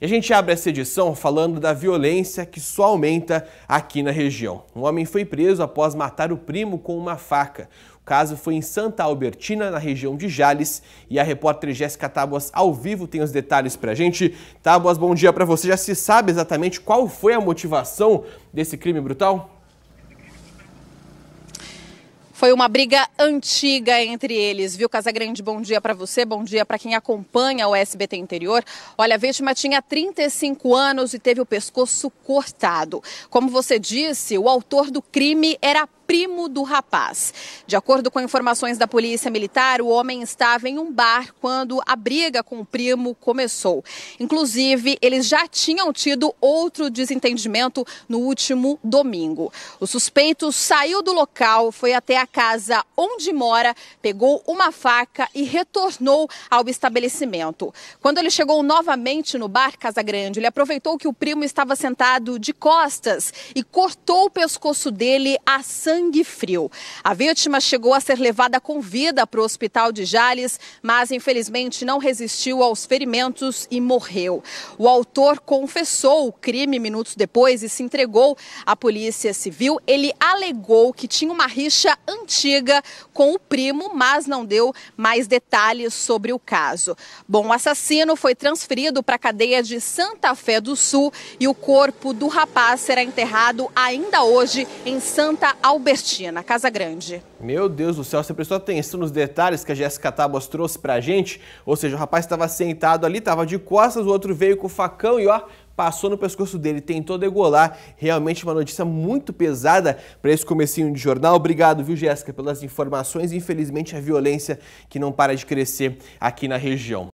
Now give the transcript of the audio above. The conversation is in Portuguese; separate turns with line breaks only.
E a gente abre essa edição falando da violência que só aumenta aqui na região. Um homem foi preso após matar o primo com uma faca. O caso foi em Santa Albertina, na região de Jales, e a repórter Jéssica Tábuas ao vivo tem os detalhes pra gente. Tábuas, bom dia para você. Já se sabe exatamente qual foi a motivação desse crime brutal?
Foi uma briga antiga entre eles, viu? Casagrande, bom dia para você, bom dia para quem acompanha o SBT Interior. Olha, a vítima tinha 35 anos e teve o pescoço cortado. Como você disse, o autor do crime era primo do rapaz. De acordo com informações da polícia militar, o homem estava em um bar quando a briga com o primo começou. Inclusive, eles já tinham tido outro desentendimento no último domingo. O suspeito saiu do local, foi até a casa onde mora, pegou uma faca e retornou ao estabelecimento. Quando ele chegou novamente no bar Casa Grande, ele aproveitou que o primo estava sentado de costas e cortou o pescoço dele a sangue sangue frio. A vítima chegou a ser levada com vida para o hospital de Jales, mas infelizmente não resistiu aos ferimentos e morreu. O autor confessou o crime minutos depois e se entregou à Polícia Civil. Ele alegou que tinha uma rixa antiga com o primo, mas não deu mais detalhes sobre o caso. Bom, o assassino foi transferido para a cadeia de Santa Fé do Sul e o corpo do rapaz será enterrado ainda hoje em Santa Alberta Albertina, Casa Grande.
Meu Deus do céu, você prestou atenção nos detalhes que a Jéssica Tábuas trouxe pra gente? Ou seja, o rapaz estava sentado ali, estava de costas, o outro veio com o facão e ó, passou no pescoço dele, tentou degolar. Realmente uma notícia muito pesada para esse comecinho de jornal. Obrigado, viu, Jéssica, pelas informações. Infelizmente, a violência que não para de crescer aqui na região.